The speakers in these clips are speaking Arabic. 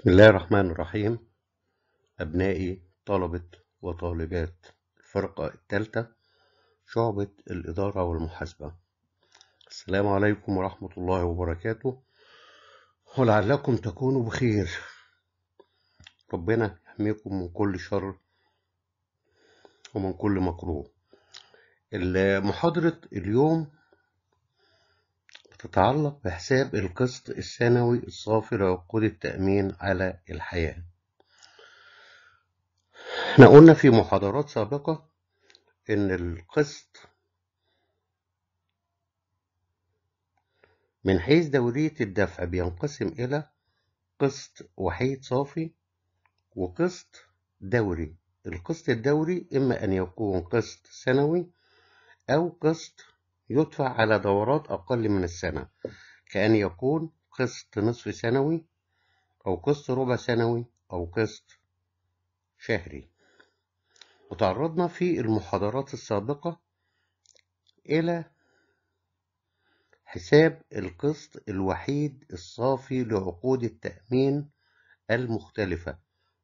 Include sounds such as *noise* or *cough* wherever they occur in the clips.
بسم الله الرحمن الرحيم أبنائي طلبة وطالبات الفرقة الثالثة شعبة الإدارة والمحاسبة السلام عليكم ورحمة الله وبركاته ولعلكم تكونوا بخير ربنا يحميكم من كل شر ومن كل مكروه محاضرة اليوم تتعلق بحساب القسط السنوي الصافي لعقود التأمين على الحياة احنا قلنا في محاضرات سابقة ان القسط من حيث دورية الدفع بينقسم إلى قسط وحيد صافي وقسط دوري القسط الدوري إما أن يكون قسط سنوي أو قسط يدفع على دورات أقل من السنة كأن يكون قسط نصف سنوي أو قسط ربع سنوي أو قسط شهري وتعرضنا في المحاضرات السابقة إلى حساب القسط الوحيد الصافي لعقود التأمين المختلفة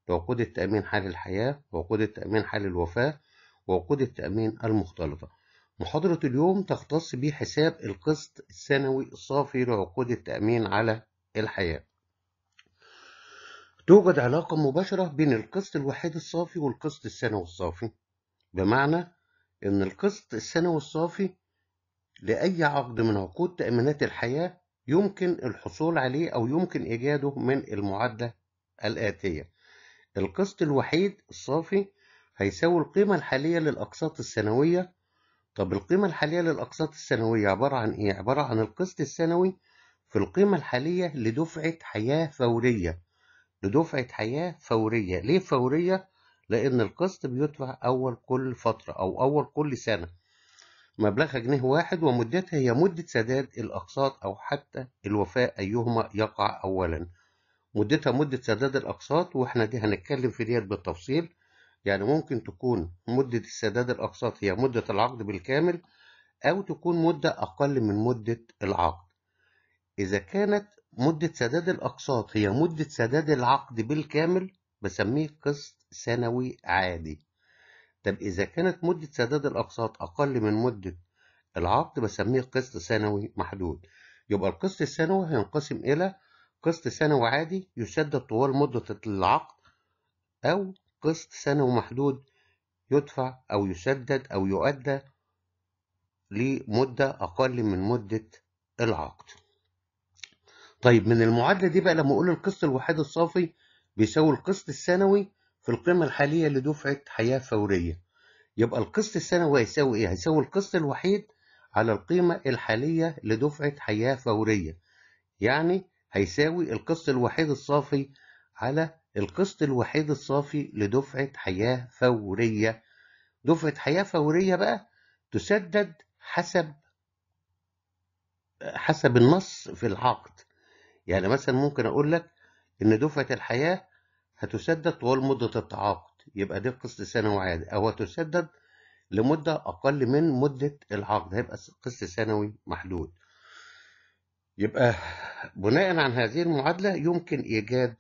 لعقود التأمين حال الحياة وعقود التأمين حال الوفاة وعقود التأمين المختلطة محاضرة اليوم تختص بحساب القسط السنوي الصافي لعقود التأمين على الحياة توجد علاقة مباشرة بين القسط الوحيد الصافي والقسط السنوي الصافي بمعنى أن القسط السنوي الصافي لأي عقد من عقود تأمينات الحياة يمكن الحصول عليه أو يمكن إيجاده من المعادلة الآتية القسط الوحيد الصافي هيساوي القيمة الحالية للأقساط السنوية طب القيمة الحالية للأقساط السنوية عبارة عن إيه؟ عبارة عن القسط السنوي في القيمة الحالية لدفعة حياة فورية لدفعة حياة فورية ليه فورية؟ لأن القسط بيدفع أول كل فترة أو أول كل سنة مبلغها جنيه واحد ومدتها هي مدة سداد الأقساط أو حتى الوفاء أيهما يقع أولا مدتها مدة سداد الأقساط وإحنا دي هنتكلم في ديت بالتفصيل يعني ممكن تكون مدة السداد الأقساط هي مدة العقد بالكامل أو تكون مدة أقل من مدة العقد إذا كانت مدة سداد الأقساط هي مدة سداد العقد بالكامل بسميه قسط سنوي عادي طب إذا كانت مدة سداد الأقساط أقل من مدة العقد بسميه قسط سنوي محدود يبقى القسط السنوي هينقسم إلى قسط سنوي عادي يسدد طوال مدة العقد أو قسط سنوي محدود يدفع أو يسدد أو يؤدى لمدة أقل من مدة العقد طيب من المعادلة دي بقى لما أقول القسط الوحيد الصافي بيساوي القسط السنوي في القيمة الحالية لدفعة حياة فورية يبقى القسط السنوي هيساوي إيه؟ هيساوي القسط الوحيد على القيمة الحالية لدفعة حياة فورية يعني هيساوي القسط الوحيد الصافي على القسط الوحيد الصافي لدفعة حياة فورية دفعة حياة فورية بقى تسدد حسب حسب النص في العقد يعني مثلا ممكن أقول لك إن دفعة الحياة هتسدد طوال مدة التعاقد يبقى دي قسط سنوي عادي أو هتسدد لمدة أقل من مدة العقد هيبقى قسط سنوي محدود يبقى بناء عن هذه المعادلة يمكن إيجاد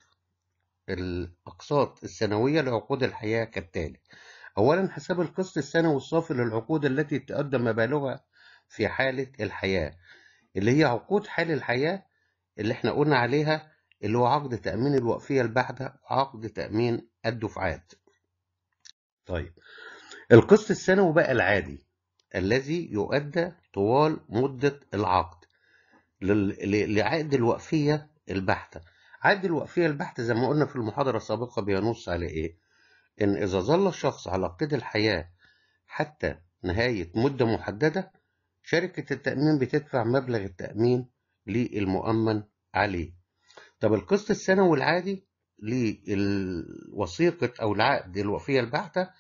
الأقساط السنوية لعقود الحياة كالتالي أولا حساب القسط السنوي الصافي للعقود التي تقدم مبالغها في حالة الحياة اللي هي عقود حال الحياة اللي احنا قلنا عليها اللي هو عقد تأمين الوقفية البحتة وعقد تأمين الدفعات طيب القسط السنوي بقى العادي الذي يؤدى طوال مدة العقد لعقد الوقفية البحتة عد الوقفية البحث زي ما قلنا في المحاضرة السابقة بينص على إيه؟ إن إذا ظل الشخص على قيد الحياة حتى نهاية مدة محددة شركة التأمين بتدفع مبلغ التأمين للمؤمن عليه طب القسط السنوي العادي للوثيقة أو العقد الوفية البحتة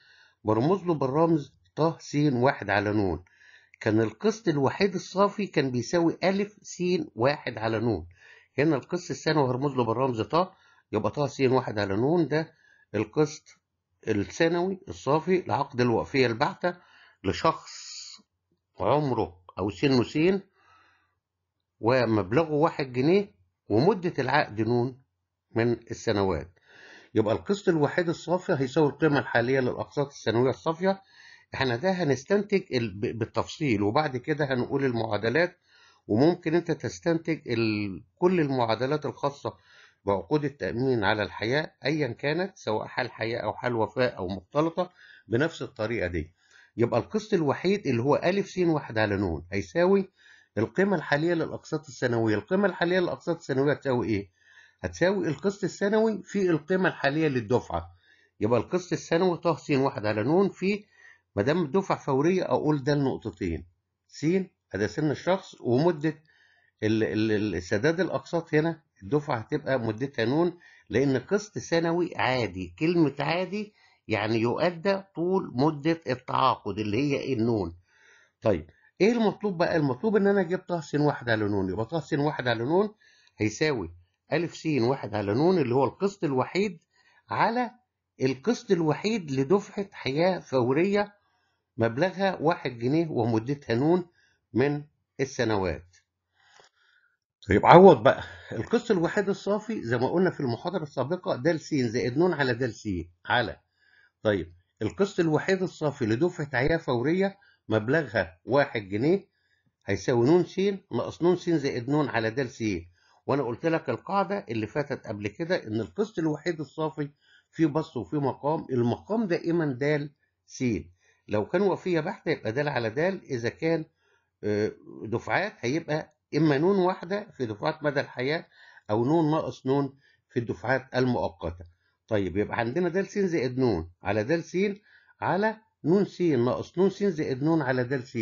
برمز له بالرمز ط س واحد على نون كان القسط الوحيد الصافي كان بيساوي أ س واحد على نون هنا القس الثاني وهرمز له بالرمز طا يبقى طا س واحد على ن ده القسط الثانوي الصافي لعقد الوقفية البحتة لشخص عمره أو سنه س ومبلغه واحد جنيه ومدة العقد نون من السنوات يبقى القسط الوحيد الصافي هيساوي القيمة الحالية للأقساط السنوية الصافية احنا ده هنستنتج بالتفصيل وبعد كده هنقول المعادلات وممكن انت تستنتج كل المعادلات الخاصة بعقود التأمين على الحياة أيا كانت سواء حال حياة أو حال وفاة أو مختلطة بنفس الطريقة دي يبقى القسط الوحيد اللي هو ألف س واحد على نون هيساوي القيمة الحالية للأقساط السنوية القيمة الحالية للأقساط السنوية هتساوي إيه؟ هتساوي القسط السنوي في القيمة الحالية للدفعة يبقى القسط السنوي ط س واحد على نون في ما دام الدفعة فورية أقول ده النقطتين س هذا سن الشخص ومدة السداد الأقساط هنا الدفعة هتبقى مدتها نون لأن قسط سنوي عادي كلمة عادي يعني يؤدى طول مدة التعاقد اللي هي إيه، النون طيب ايه المطلوب بقى المطلوب ان انا اجيب طه س واحد على نون يبقى طه س واحد على نون هيساوي أ س واحد على نون اللي هو القسط الوحيد على القسط الوحيد لدفعة حياة فورية مبلغها واحد جنيه ومدتها نون من السنوات طيب عوض بقى يعني القسط الوحيد الصافي زي ما قلنا في المحاضرة السابقة د س زائد ن على د س على طيب القسط الوحيد الصافي لدفعة عيا فورية مبلغها 1 جنيه هيساوي ن س ناقص ن س زائد ن على د س وانا قلت لك القاعدة اللي فاتت قبل كده ان القسط الوحيد الصافي في بص وفي مقام المقام دائما د س لو كان وفية بحتة يبقى د على د إذا كان آه، دفعات هيبقى إما نون واحدة في دفعات مدى الحياة أو نون ناقص نون في الدفعات المؤقتة طيب يبقى عندنا دال س زائد نون على دال س على نون س ناقص نون س زائد نون على دال س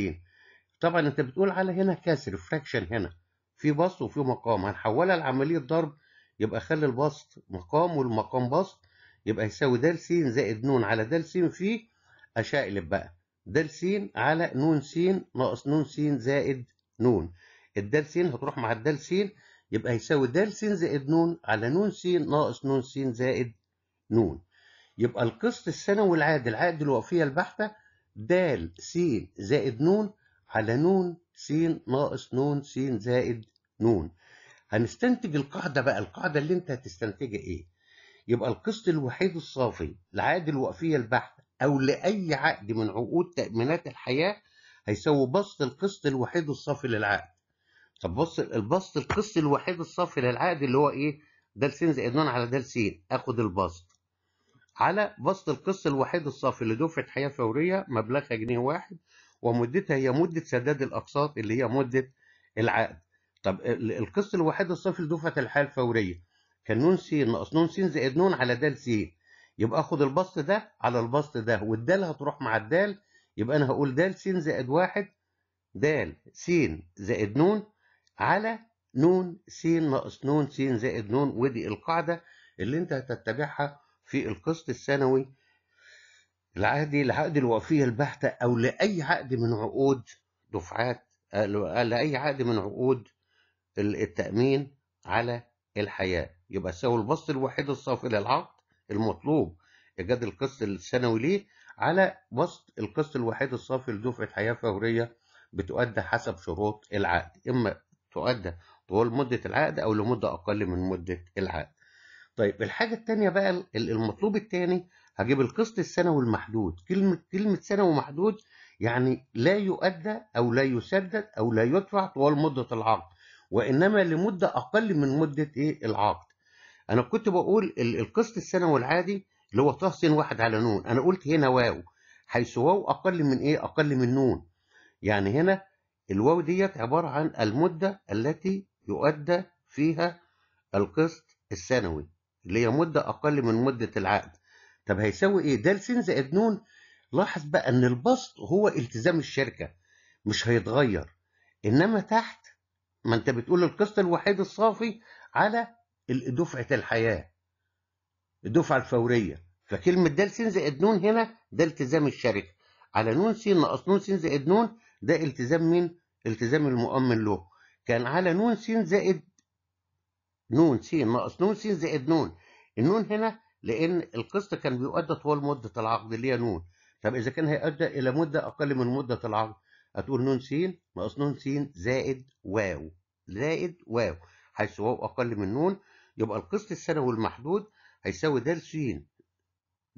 طبعا انت بتقول على هنا كسر فراكشن هنا في بسط وفي مقام هنحولها لعمليه ضرب يبقى خلي البسط مقام والمقام بسط يبقى يساوي د س زائد ن على د س في اشقلب بقى دال س على ن س ناقص ن س زائد ن الدال س هتروح مع الدال س يبقى هيساوي د س زائد ن على ن س ناقص ن س زائد ن يبقى القسط السنوي العادي العائد الوقفية البحتة د س زائد ن على ن س ناقص ن س زائد ن هنستنتج القاعدة بقى القاعدة اللي انت هتستنتجها ايه يبقى القسط الوحيد الصافي العائد الوقفية البحتة أو لأي عقد من عقود تأمينات الحياة هيساوي بسط القسط الوحيد الصافي للعقد طب بص البسط القسط الوحيد الصافي للعقد اللي هو إيه د س زائد ن على د س آخد البسط على بسط القسط الوحيد الصافي لدفعة حياة فورية مبلغها جنيه واحد ومدتها هي مدة سداد الأقساط اللي هي مدة العقد طب القسط الوحيد الصافي لدفعة الحياة الفورية كان ن س ناقص ن س زائد ن على د س يبقى اخد البسط ده على البسط ده والدال هتروح مع الدال يبقى انا هقول دال س زائد واحد دال س زائد نون على نون س ناقص نون س زائد نون ودي القاعده اللي انت هتتبعها في القسط السنوي العهدي لعقد الوقفيه البحته او لاي عقد من عقود دفعات آه، لاي عقد من عقود التامين على الحياه يبقى ساوي البسط الوحيد الصافي للعقد المطلوب إيجاد القسط السنوي ليه على بسط القسط الوحيد الصافي لدفعة حياة فورية بتؤدى حسب شروط العقد إما تؤدى طول مدة العقد أو لمدة أقل من مدة العقد طيب الحاجة التانية بقى المطلوب التاني هجيب القسط السنوي المحدود كلمة كلمة سنوي محدود يعني لا يؤدى أو لا يسدد أو لا يدفع طوال مدة العقد وإنما لمدة أقل من مدة إيه العقد انا كنت بقول القسط السنوي العادي اللي هو طه واحد على نون انا قلت هنا واو حيث واو اقل من ايه اقل من نون يعني هنا الواو ديت عباره عن المده التي يؤدى فيها القسط السنوي اللي هي مده اقل من مده العقد طب هيساوي ايه د س زائد نون لاحظ بقى ان البسط هو التزام الشركه مش هيتغير انما تحت ما انت بتقول القسط الوحيد الصافي على دفعة الحياة الدفعة الفورية فكلمة دال س زائد نون هنا ده التزام الشركة على نون س ناقص نون س زائد نون ده التزام مين؟ التزام المؤمن له كان على نون س زائد نون س ناقص نون س زائد نون النون هنا لأن القسط كان بيؤدى طوال مدة العقد اللي هي نون طب إذا كان هيؤدى إلى مدة أقل من مدة العقد هتقول نون س ناقص نون س زائد واو زائد واو حيث واو أقل من نون يبقى القسط السنوي المحدود هيساوي د س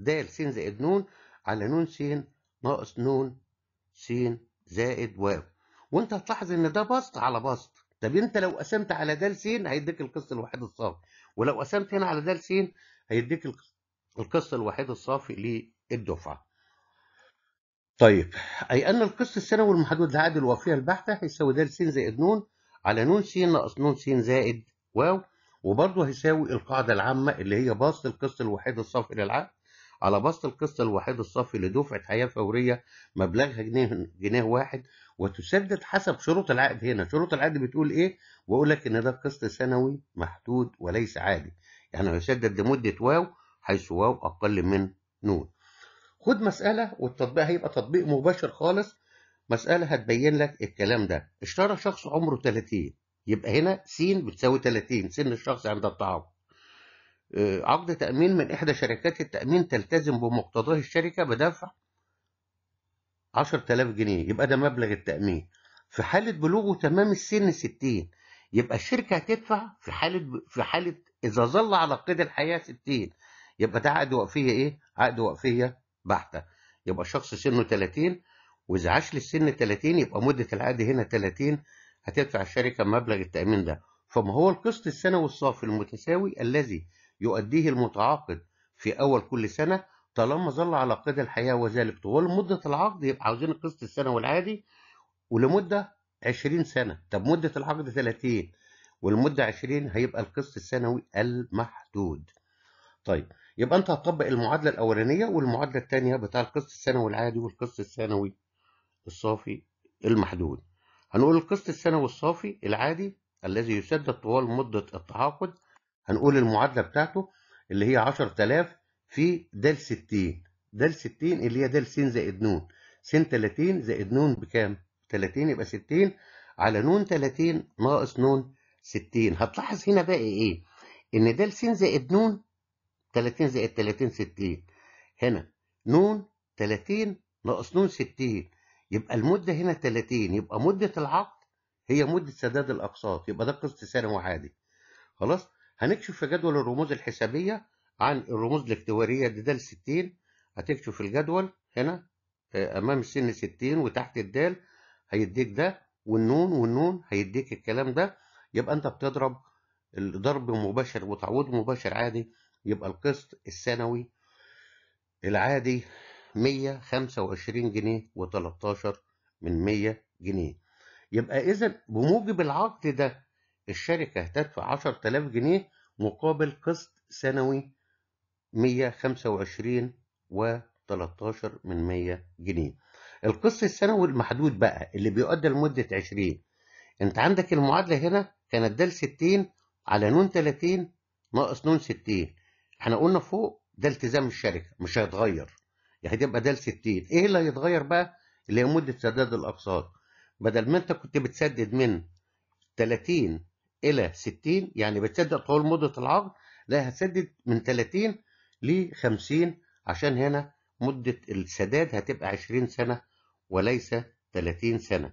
د س زائد ن على ن س ناقص ن س زائد واو وانت هتلاحظ ان ده بسط على بسط طب انت لو قسمت على د س هيديك القسط الوحيد الصافي ولو قسمت هنا على د س هيديك القسط الوحيد الصافي للدفعه طيب اي ان القسط السنوي المحدود لعدد الوفيه البحته هيساوي د س زائد ن على ن س ناقص ن س زائد واو وبرضه هيساوي القاعدة العامة اللي هي بسط القسط الوحيد الصافي للعقد على بسط القسط الوحيد الصافي لدفعة حياة فورية مبلغها جنيه جنيه واحد وتسدد حسب شروط العقد هنا شروط العقد بتقول ايه بقول لك ان ده قسط سنوي محدود وليس عادي يعني هيسدد لمدة واو حيث واو اقل من نون خد مسألة والتطبيق هيبقى تطبيق مباشر خالص مسألة هتبين لك الكلام ده اشترى شخص عمره 30 يبقى هنا س بتساوي 30 سن الشخص عند التعاقد آه، عقد تأمين من إحدى شركات التأمين تلتزم بمقتضاه الشركة بدفع 10000 جنيه يبقى ده مبلغ التأمين في حالة بلوغه تمام السن 60 يبقى الشركة هتدفع في حالة في حالة إذا ظل على قيد الحياة 60 يبقى ده عقد وقفية إيه؟ عقد وقفية بحتة يبقى الشخص سنه 30 وإذا عاش للسن 30 يبقى مدة العقد هنا 30 هتدفع الشركة مبلغ التأمين ده فما هو القسط السنوي الصافي المتساوي الذي يؤديه المتعاقد في أول كل سنة طالما ظل على قيد الحياة وذلك طول مدة العقد يبقى عاوزين القسط السنوي العادي ولمدة 20 سنة طب مدة العقد 30 والمدة 20 هيبقى القسط السنوي المحدود طيب يبقى انت هتطبق المعادلة الأولانية والمعادلة الثانية بتاع القسط السنوي العادي والقسط السنوي الصافي المحدود هنقول القسط السنوي الصافي العادي الذي يسدد طوال مدة التعاقد هنقول المعادلة بتاعته اللي هي 10000 في دال 60 دال 60 اللي هي دال س زائد ن س 30 زائد ن بكام 30 يبقى 60 على ن 30 ناقص ن 60 هتلاحظ هنا بقى ايه ان دال س زائد ن 30 زائد 30 60 هنا ن 30 ناقص ن 60 يبقى المدة هنا 30 يبقى مدة العقد هي مدة سداد الأقساط يبقى ده قسط سنوي عادي خلاص هنكشف في جدول الرموز الحسابية عن الرموز الاكتواريه دي دال 60 هتكشف في الجدول هنا آه، أمام السن 60 وتحت الدال هيديك ده والنون والنون هيديك الكلام ده يبقى أنت بتضرب الضرب مباشر وتعويض مباشر عادي يبقى القسط السنوي العادي 125 جنيه و13 من 100 جنيه يبقى إذا بموجب العقد ده الشركة هتدفع 10000 جنيه مقابل قسط سنوي 125 و13 من 100 جنيه القسط السنوي المحدود بقى اللي بيؤدى لمدة 20 انت عندك المعادلة هنا كانت دال 60 على نون 30 ناقص نون 60 احنا قلنا فوق ده التزام الشركة مش هيتغير يعني تبقى ده ال 60 ايه اللي هيتغير بقى اللي هي مده سداد الاقساط بدل ما انت كنت بتسدد من 30 الى 60 يعني بتسدد طول مده العقد لا هتسدد من 30 ل 50 عشان هنا مده السداد هتبقى 20 سنه وليس 30 سنه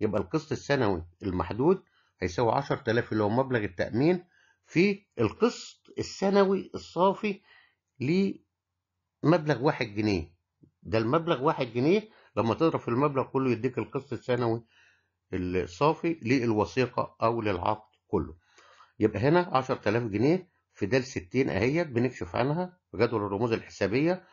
يبقى القسط السنوي المحدود هيساوي 10000 اللي هو مبلغ التامين في القسط السنوي الصافي لمبلغ 1 جنيه ده المبلغ واحد جنيه لما تضرب في المبلغ كله يديك القسط السنوي الصافي للوثيقة أو للعقد كله يبقى هنا 10000 جنيه في دال 60 أهيت بنكشف عنها بجدول الرموز الحسابية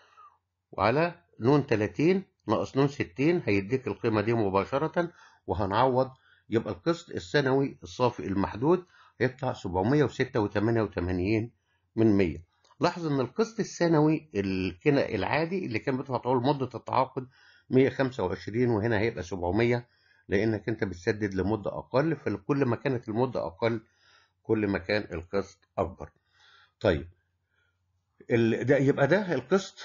وعلى نون 30 ناقص نون 60 هيديك القيمة دي مباشرة وهنعوض يبقى القسط السنوي الصافي المحدود هيطلع 786 من 100 لاحظ ان القسط السنوي العادي اللي كان بتدفع طول مده التعاقد 125 وهنا هيبقى 700 لانك انت بتسدد لمده اقل فكل ما كانت المده اقل كل ما كان القسط اكبر. طيب ده يبقى ده القسط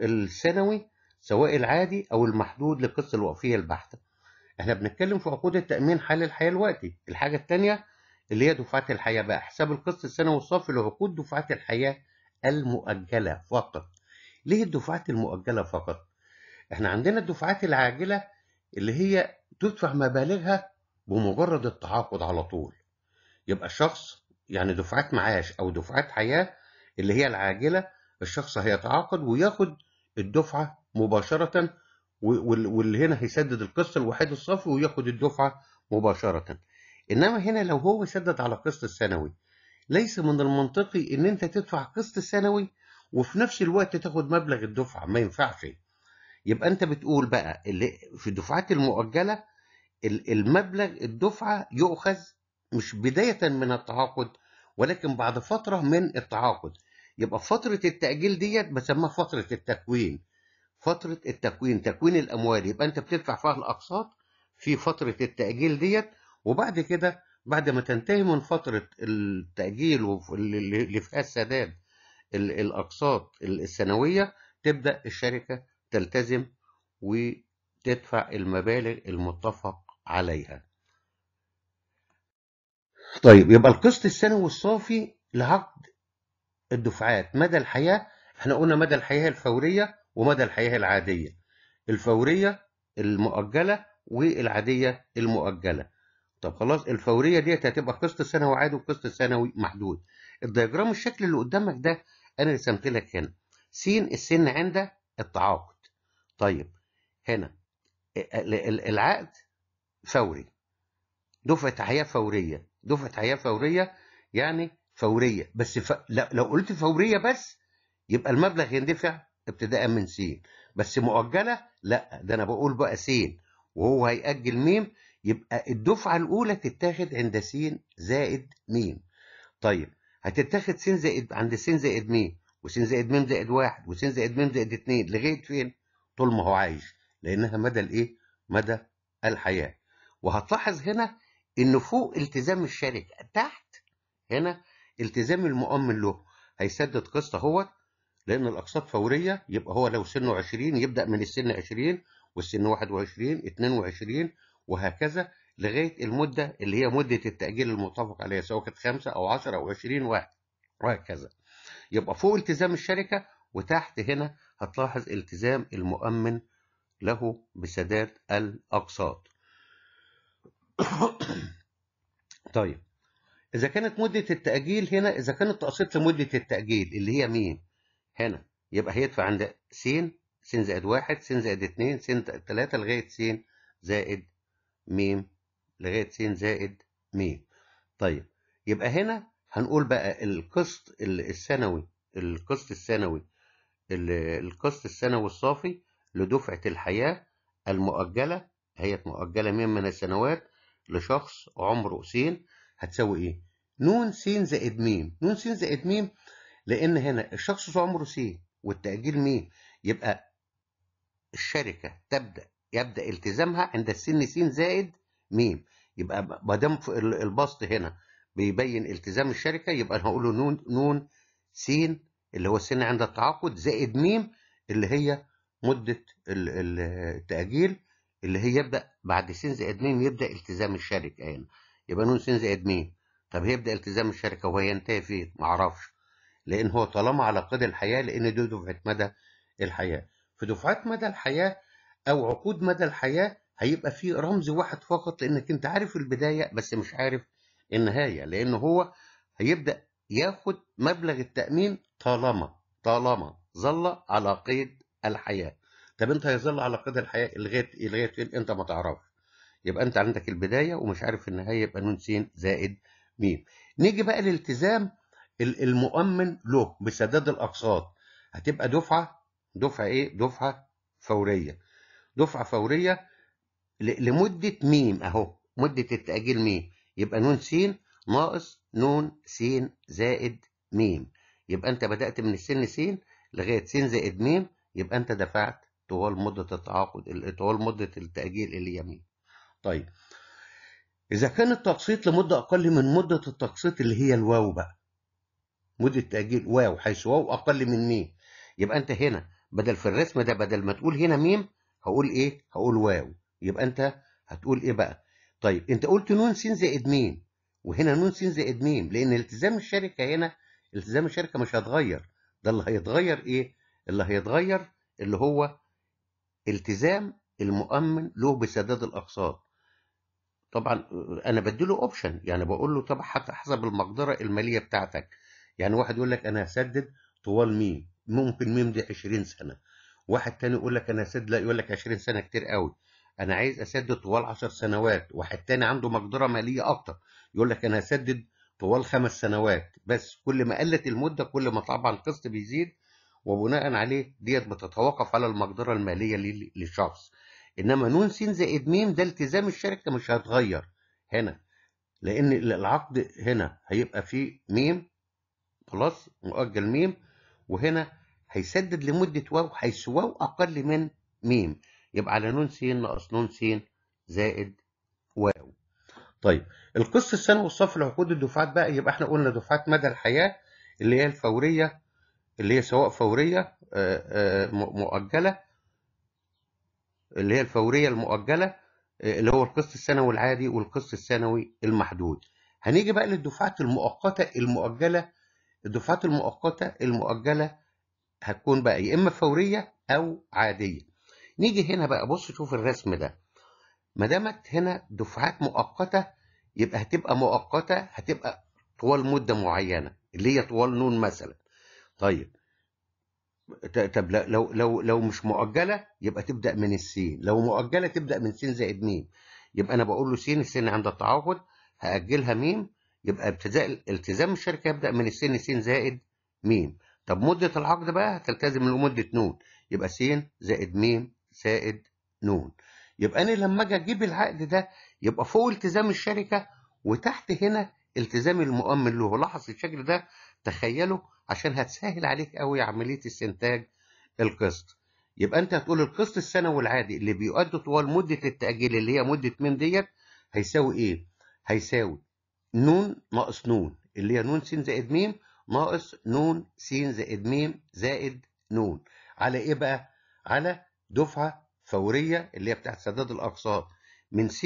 السنوي سواء العادي او المحدود لقسط الوقفيه البحته. احنا بنتكلم في عقود التامين حال الحياه دلوقتي، الحاجه الثانيه اللي هي دفعات الحياه بقى، حساب القسط السنوي الصافي لعقود دفعات الحياه المؤجلة فقط ليه الدفعات المؤجلة فقط احنا عندنا الدفعات العاجلة اللي هي تدفع مبالغها بمجرد التعاقد على طول يبقى الشخص يعني دفعات معاش او دفعات حياة اللي هي العاجلة الشخص هيتعاقد وياخد الدفعة مباشرة واللي هنا هيسدد القسط الوحيد الصافي وياخد الدفعة مباشرة انما هنا لو هو سدد على قسط السنوي ليس من المنطقي ان انت تدفع قسط سنوي وفي نفس الوقت تاخد مبلغ الدفعه ما ينفعش يبقى انت بتقول بقى اللي في الدفعات المؤجله المبلغ الدفعه يؤخذ مش بدايه من التعاقد ولكن بعد فتره من التعاقد يبقى فتره التاجيل ديت بسمها فتره التكوين فتره التكوين تكوين الاموال يبقى انت بتدفع فيها الاقساط في فتره التاجيل ديت وبعد كده بعد ما تنتهي من فترة التأجيل اللي فيها السداد الأقساط السنوية تبدأ الشركة تلتزم وتدفع المبالغ المتفق عليها طيب يبقى القسط السنوي الصافي لعقد الدفعات مدى الحياة احنا قلنا مدى الحياة الفورية ومدى الحياة العادية الفورية المؤجلة والعادية المؤجلة طب خلاص الفورية ديت هتبقى قسط سنوي عادي وقسط سنوي محدود الدياجرام الشكل اللي قدامك ده انا رسمت لك هنا س السن عند التعاقد طيب هنا العقد فوري دفعة حياة فورية دفعة حياة فورية يعني فورية بس ف... لو قلت فورية بس يبقى المبلغ يندفع ابتداء من س بس مؤجلة لا ده انا بقول بقى س وهو هيأجل م يبقى الدفعة الأولى تتاخد عند س زائد م طيب هتتاخد س زائد عند س زائد م وس زائد م زائد واحد وس زائد م زائد اتنين لغاية فين؟ طول ما هو عايش لأنها مدى الإيه؟ مدى الحياة وهتلاحظ هنا إن فوق التزام الشركة تحت هنا التزام المؤمن له هيسدد قسط اهوت لأن الأقساط فورية يبقى هو لو سنه 20 يبدأ من السن 20 والسن 21 22 وهكذا لغاية المدة اللي هي مدة التأجيل المتفق عليها سواء كانت 5 أو 10 أو 20 واحد وهكذا يبقى فوق التزام الشركة وتحت هنا هتلاحظ التزام المؤمن له بسداد الأقساط *coughs* طيب إذا كانت مدة التأجيل هنا إذا كان التقسيط لمده التأجيل اللي هي مين هنا يبقى هيدفع عند س س زائد واحد س زائد اتنين س زائد تلاتة لغاية س زائد ميم لغاية س زائد ميم طيب يبقى هنا هنقول بقى القسط السنوي القسط السنوي القسط السنوي الصافي لدفعة الحياة المؤجلة هي مؤجلة ميم من السنوات لشخص عمره س هتساوي ايه؟ نون س زائد ميم نون س زائد ميم لأن هنا الشخص عمره س والتأجيل ميم يبقى الشركة تبدأ يبدأ التزامها عند السن س زائد م يبقى ما دام البسط هنا بيبين التزام الشركة يبقى أنا هقول له نون نون س اللي هو السن عند التعاقد زائد م اللي هي مدة التأجيل اللي هي يبدأ بعد س زائد م يبدأ التزام الشركة هنا يبقى نون س زائد م طب هيبدأ التزام الشركة وهينتهي فين؟ معرفش لأن هو طالما على قيد الحياة لأن دي دفعة مدى الحياة في دفعات مدى الحياة أو عقود مدى الحياة هيبقى فيه رمز واحد فقط لأنك أنت عارف البداية بس مش عارف النهاية لأن هو هيبدأ ياخد مبلغ التأمين طالما طالما ظل على قيد الحياة طب أنت هيظل على قيد الحياة لغاية لغاية فين أنت ما تعرفش يبقى أنت عندك البداية ومش عارف النهاية يبقى نون سين زائد ميم نيجي بقى الالتزام المؤمن له بسداد الأقساط هتبقى دفعة دفعة إيه؟ دفعة فورية دفعة فورية لمدة ميم أهو مدة التأجيل ميم يبقى نون س ناقص نون س زائد ميم يبقى أنت بدأت من السن س لغاية س زائد ميم يبقى أنت دفعت طوال مدة التعاقد طوال مدة التأجيل اللي هي ميم طيب إذا كان التقسيط لمدة أقل من مدة التقسيط اللي هي الواو بقى مدة تأجيل واو حيث واو أقل من ميم يبقى أنت هنا بدل في الرسم ده بدل ما تقول هنا ميم هقول ايه هقول واو يبقى انت هتقول ايه بقى طيب انت قلت نون سين زائد ميم وهنا نون سين زائد ميم لان التزام الشركه هنا التزام الشركه مش هتغير ده اللي هيتغير ايه اللي هيتغير اللي هو التزام المؤمن له بسداد الاقساط طبعا انا بديله اوبشن يعني بقول له طب حسب المقدره الماليه بتاعتك يعني واحد يقول لك انا هسدد طوال مين ممكن ميم دي 20 سنه واحد تاني يقول لك انا هسد لا يقول لك 20 سنه كتير قوي انا عايز اسدد طوال 10 سنوات واحد تاني عنده مقدره ماليه اكتر يقول لك انا هسدد طوال خمس سنوات بس كل ما قلت المده كل ما طبعا القسط بيزيد وبناء عليه ديت بتتوقف على المقدره الماليه للشخص انما نون س زائد م ده التزام الشركه مش هيتغير هنا لان العقد هنا هيبقى فيه م بلس مؤجل م وهنا هيسدد لمدة واو حيث واو أقل من ميم يبقى على نون س ناقص نون س زائد واو طيب القسط السنوي والصف لعقود الدفعات بقى يبقى احنا قلنا دفعات مدى الحياة اللي هي الفورية اللي هي سواء فورية آه، آه، مؤجلة اللي هي الفورية المؤجلة آه، اللي هو القسط السنوي العادي والقسط السنوي المحدود هنيجي بقى للدفعات المؤقتة المؤجلة الدفعات المؤقتة المؤجلة هتكون بقى يا إما فورية أو عادية نيجي هنا بقى بص شوف الرسم ده ما دامت هنا دفعات مؤقتة يبقى هتبقى مؤقتة هتبقى طوال مدة معينة اللي هي طوال نون مثلا طيب طب لو لو لو مش مؤجله يبقى تبدا من السين لو مؤجله تبدا من سين زائد ميم يبقى انا بقول له سين السين عند التعاقد هاجلها ميم يبقى ابتداء التزام الشركه يبدا من السين سين زائد ميم طب مدة العقد بقى هتلتزم لمدة ن نون يبقى س زائد م زائد نون يبقى أنا لما أجي أجيب العقد ده يبقى فوق التزام الشركة وتحت هنا التزام المؤمن له لاحظ الشكل ده تخيله عشان هتسهل عليك قوي عملية استنتاج القسط يبقى أنت هتقول القسط السنوي العادي اللي بيؤدي طوال مدة التأجيل اللي هي مدة م ديت هيساوي إيه؟ هيساوي نون ناقص نون اللي هي نون س زائد م ناقص نون س زائد م زائد نون على ايه بقى على دفعه فوريه اللي هي بتاعت سداد الاقساط من س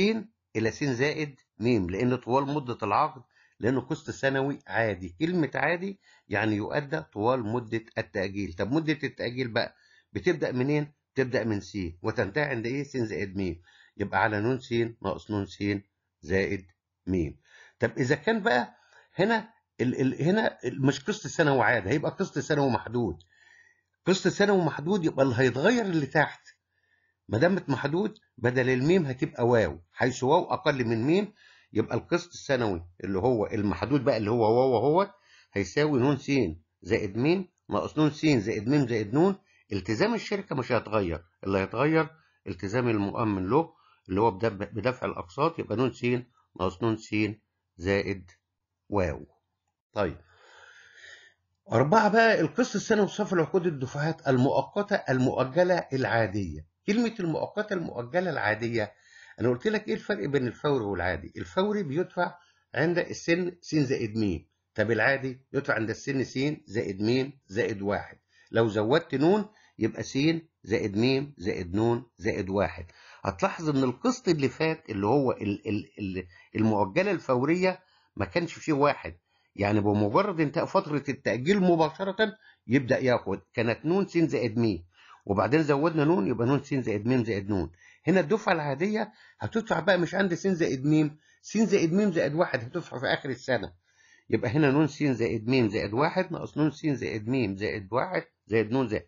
الى س زائد م لان طوال مده العقد لانه قسط سنوي عادي كلمه عادي يعني يؤدى طوال مده التاجيل طب مده التاجيل بقى بتبدا منين بتبدا من س وتنتهي عند ايه س زائد م يبقى على نون س ناقص نون س زائد م طب اذا كان بقى هنا ال ال هنا مش قسط سنوي عادي هيبقى قسط سنوي محدود قسط سنوي محدود يبقى اللي هيتغير اللي تحت ما دامت محدود بدل الميم هتبقى واو حيث واو اقل من ميم يبقى القسط السنوي اللي هو المحدود بقى اللي هو واو هو هيساوي نون س زائد م ناقص نون س زائد م زائد نون التزام الشركه مش هيتغير اللي هيتغير التزام المؤمن له اللي هو بدفع الاقساط يبقى نون س ناقص نون س زائد واو طيب أربعة بقى القسط السنوي وصف العقود الدفعات المؤقتة المؤجلة العادية كلمة المؤقتة المؤجلة العادية أنا قلت لك إيه الفرق بين الفوري والعادي الفوري بيدفع عند السن س زائد م طب العادي يدفع عند السن س زائد م زائد واحد لو زودت نون يبقى س زائد م زائد نون زائد واحد هتلاحظ ان القسط اللي فات اللي هو المؤجله الفوريه ما كانش فيه واحد يعني بمجرد انتهاء فترة التأجيل مباشرة يبدأ ياخد كانت نون س زائد م وبعدين زودنا نون يبقى نون س زائد م زائد نون هنا الدفعة العادية هتدفع بقى مش عند س زائد م س زائد م زائد واحد هتدفع في آخر السنة يبقى هنا نون س زائد م زائد واحد ناقص نون س زائد م زائد واحد زائد نون زائد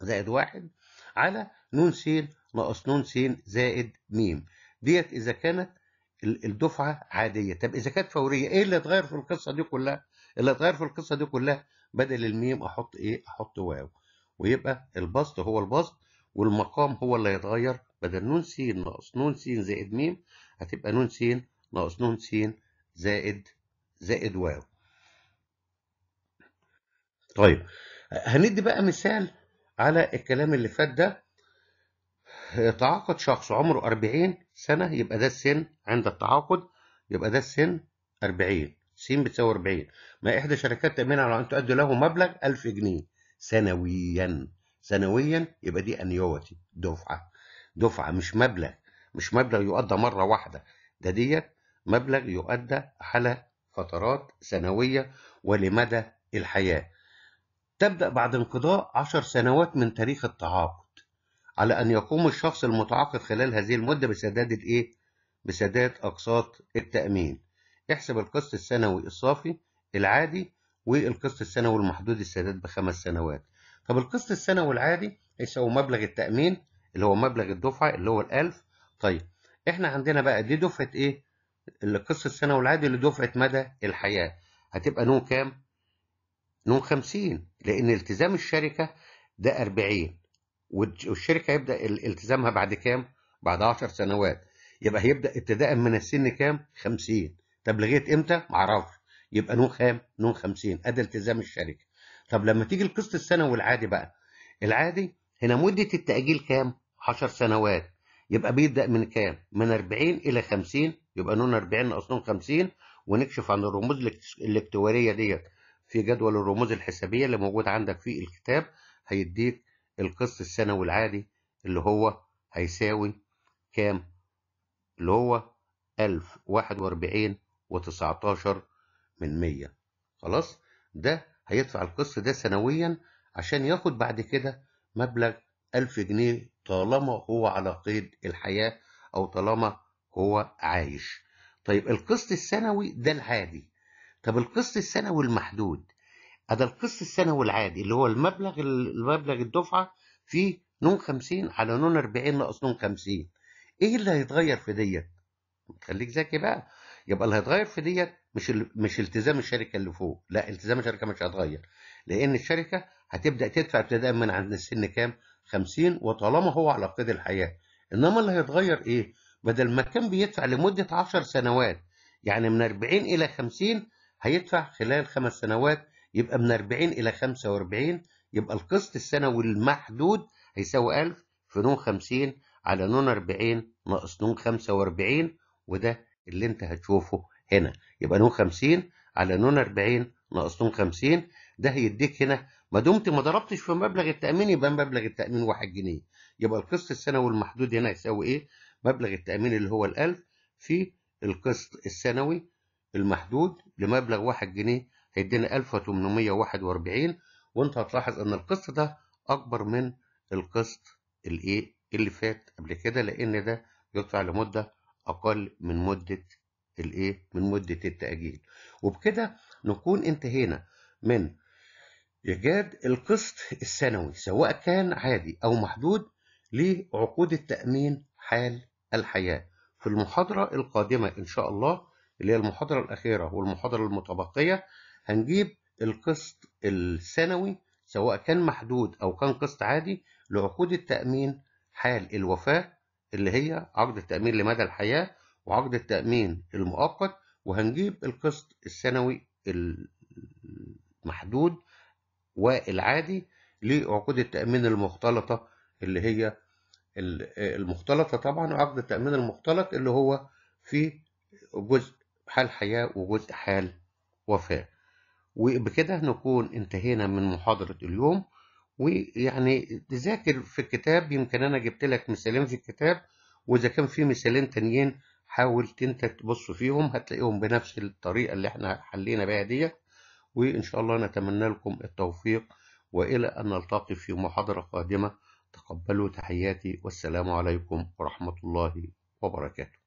زائد واحد على نون س ناقص نون س زائد م ديت إذا كانت الدفعه عاديه طب اذا كانت فوريه ايه اللي اتغير في القصه دي كلها اللي اتغير في القصه دي كلها بدل الميم احط ايه احط واو ويبقى البسط هو البسط والمقام هو اللي هيتغير بدل نون س ناقص نون س زائد م هتبقى نون س ناقص نون س زائد زائد واو طيب هندي بقى مثال على الكلام اللي فات ده تعاقد شخص عمره 40 سنة يبقى ده السن عند التعاقد يبقى ده السن 40 س بتساوي 40 ما إحدى شركات تأمين على أن تؤدي له مبلغ 1000 جنيه سنويا سنويا يبقى دي أنيوتي دفعة دفعة مش مبلغ مش مبلغ يؤدى مرة واحدة ده ديت مبلغ يؤدى على فترات سنوية ولمدى الحياة تبدأ بعد انقضاء 10 سنوات من تاريخ التعاقد على أن يقوم الشخص المتعاقد خلال هذه المدة بسداد الإيه؟ بسداد أقساط التأمين. احسب القسط السنوي الصافي العادي والقسط السنوي المحدود السداد بخمس سنوات. طب القسط السنوي العادي هيساوي مبلغ التأمين اللي هو مبلغ الدفعة اللي هو الألف. طيب احنا عندنا بقى دي دفعة إيه؟ القسط السنوي العادي لدفعة مدى الحياة. هتبقى نون كام؟ نون 50 لأن التزام الشركة ده 40 والشركه هيبدا التزامها بعد كام؟ بعد 10 سنوات يبقى هيبدا ابتداء من السن كام؟ 50 طب لغايه امتى؟ معرفش يبقى نون خام نون 50 ادي التزام الشركه طب لما تيجي القسط السنوي العادي بقى العادي هنا مده التاجيل كام؟ 10 سنوات يبقى بيبدا من كام؟ من 40 الى 50 يبقى نون 40 ناقص نون 50 ونكشف عن الرموز الاكتواريه ديت في جدول الرموز الحسابيه اللي موجود عندك في الكتاب هيديك القسط السنوي العادي اللي هو هيساوي كام اللي هو 1041 و19 من 100 خلاص ده هيدفع القسط ده سنويا عشان ياخد بعد كده مبلغ 1000 جنيه طالما هو على قيد الحياة أو طالما هو عايش طيب القسط السنوي ده العادي طب القسط السنوي المحدود هذا القسط السنوي العادي اللي هو المبلغ المبلغ الدفعه في نون 50 على نون 40 ناقص نون 50 ايه اللي هيتغير في ديت خليك ذكي بقى يبقى اللي هيتغير في ديت مش مش التزام الشركه اللي فوق لا التزام الشركه مش هيتغير لان الشركه هتبدا تدفع ابتداء من عند السن كام 50 وطالما هو على قيد الحياه انما اللي هيتغير ايه بدل ما كان بيدفع لمده 10 سنوات يعني من 40 الى 50 هيدفع خلال خمس سنوات يبقى من 40 إلى 45 يبقى القسط السنوي المحدود هيساوي 1000 في نون 50 على نون 40 ناقص نون 45 وده اللي أنت هتشوفه هنا يبقى نون 50 على نون 40 ناقص نون 50 ده هيديك هنا ما دمت ما ضربتش في مبلغ التأمين يبقى مبلغ التأمين 1 جنيه يبقى القسط السنوي المحدود هنا يساوي إيه؟ مبلغ التأمين اللي هو ال 1000 في القسط السنوي المحدود لمبلغ 1 جنيه هيدينا 1841 وانت هتلاحظ ان القسط ده اكبر من القسط الايه اللي فات قبل كده لان ده يدفع لمده اقل من مده الايه من مده التاجيل وبكده نكون انتهينا من ايجاد القسط السنوي سواء كان عادي او محدود لعقود التامين حال الحياه في المحاضره القادمه ان شاء الله اللي هي المحاضره الاخيره والمحاضره المتبقيه هنجيب القسط السنوي سواء كان محدود أو كان قسط عادي لعقود التأمين حال الوفاة اللي هي عقد التأمين لمدى الحياة وعقد التأمين المؤقت وهنجيب القسط السنوي المحدود والعادي لعقود التأمين المختلطة اللي هي المختلطة طبعا وعقد التأمين المختلط اللي هو في جزء حال حياة وجزء حال وفاة وبكده نكون انتهينا من محاضرة اليوم ويعني تذاكر في الكتاب يمكن أنا جبت لك مثالين في الكتاب وإذا كان في مثالين تانيين حاول أنت تبص فيهم هتلاقيهم بنفس الطريقة اللي احنا حلينا بها ديت وإن شاء الله نتمنى لكم التوفيق وإلى أن نلتقي في محاضرة قادمة تقبلوا تحياتي والسلام عليكم ورحمة الله وبركاته